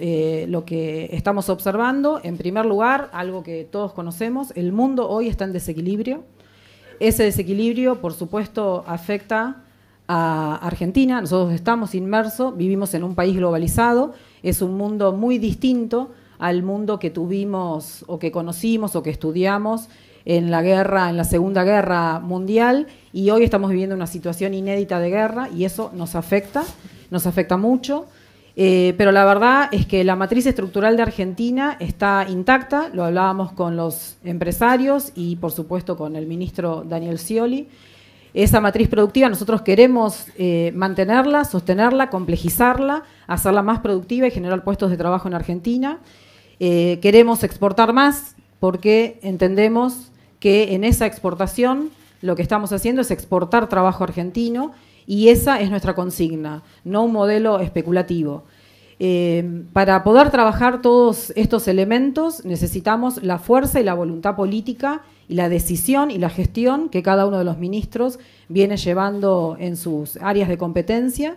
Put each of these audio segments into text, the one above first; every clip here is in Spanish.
Eh, lo que estamos observando. En primer lugar, algo que todos conocemos, el mundo hoy está en desequilibrio. Ese desequilibrio, por supuesto, afecta a Argentina. Nosotros estamos inmersos, vivimos en un país globalizado, es un mundo muy distinto al mundo que tuvimos o que conocimos o que estudiamos en la guerra, en la Segunda Guerra Mundial, y hoy estamos viviendo una situación inédita de guerra y eso nos afecta, nos afecta mucho. Eh, pero la verdad es que la matriz estructural de Argentina está intacta, lo hablábamos con los empresarios y por supuesto con el ministro Daniel Scioli. Esa matriz productiva nosotros queremos eh, mantenerla, sostenerla, complejizarla, hacerla más productiva y generar puestos de trabajo en Argentina. Eh, queremos exportar más porque entendemos que en esa exportación lo que estamos haciendo es exportar trabajo argentino y esa es nuestra consigna, no un modelo especulativo. Eh, para poder trabajar todos estos elementos necesitamos la fuerza y la voluntad política y la decisión y la gestión que cada uno de los ministros viene llevando en sus áreas de competencia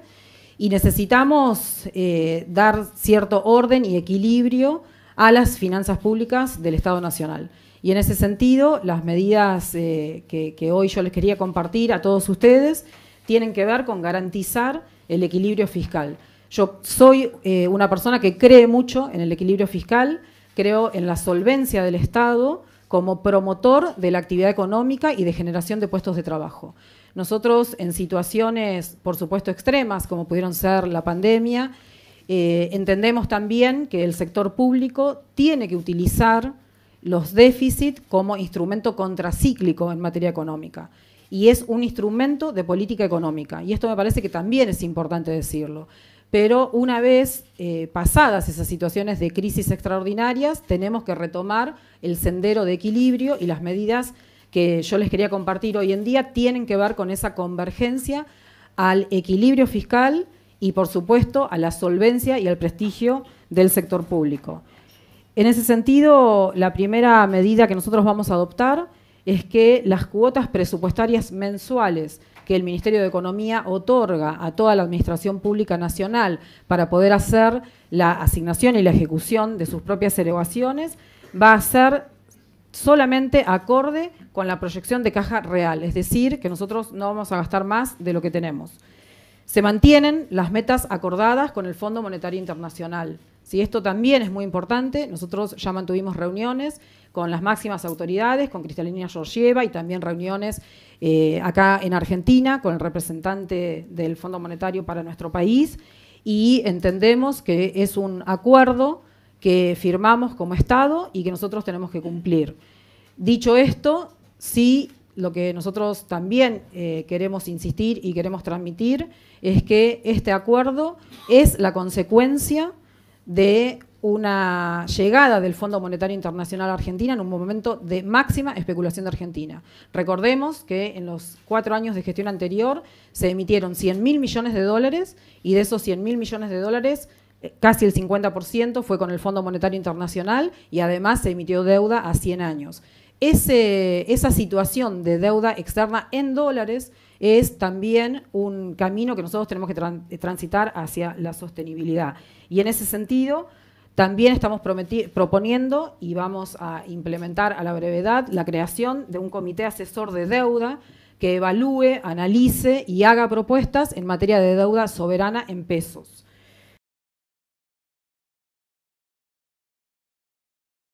y necesitamos eh, dar cierto orden y equilibrio a las finanzas públicas del Estado Nacional. Y en ese sentido, las medidas eh, que, que hoy yo les quería compartir a todos ustedes tienen que ver con garantizar el equilibrio fiscal. Yo soy eh, una persona que cree mucho en el equilibrio fiscal, creo en la solvencia del Estado como promotor de la actividad económica y de generación de puestos de trabajo. Nosotros en situaciones, por supuesto, extremas, como pudieron ser la pandemia, eh, entendemos también que el sector público tiene que utilizar los déficits como instrumento contracíclico en materia económica y es un instrumento de política económica. Y esto me parece que también es importante decirlo. Pero una vez eh, pasadas esas situaciones de crisis extraordinarias, tenemos que retomar el sendero de equilibrio y las medidas que yo les quería compartir hoy en día tienen que ver con esa convergencia al equilibrio fiscal y, por supuesto, a la solvencia y al prestigio del sector público. En ese sentido, la primera medida que nosotros vamos a adoptar es que las cuotas presupuestarias mensuales que el Ministerio de Economía otorga a toda la Administración Pública Nacional para poder hacer la asignación y la ejecución de sus propias elevaciones, va a ser solamente acorde con la proyección de caja real, es decir, que nosotros no vamos a gastar más de lo que tenemos. Se mantienen las metas acordadas con el Fondo Monetario Internacional. Si Esto también es muy importante. Nosotros ya mantuvimos reuniones con las máximas autoridades, con Cristalina Georgieva y también reuniones eh, acá en Argentina con el representante del Fondo Monetario para nuestro país y entendemos que es un acuerdo que firmamos como Estado y que nosotros tenemos que cumplir. Dicho esto, sí lo que nosotros también eh, queremos insistir y queremos transmitir es que este acuerdo es la consecuencia de una llegada del Fondo Monetario Internacional a Argentina en un momento de máxima especulación de Argentina. Recordemos que en los cuatro años de gestión anterior se emitieron 100 mil millones de dólares y de esos 100 mil millones de dólares eh, casi el 50% fue con el Fondo Monetario Internacional y además se emitió deuda a 100 años. esa situación de deuda externa en dólares es también un camino que nosotros tenemos que transitar hacia la sostenibilidad. Y en ese sentido, también estamos proponiendo y vamos a implementar a la brevedad la creación de un comité asesor de deuda que evalúe, analice y haga propuestas en materia de deuda soberana en pesos.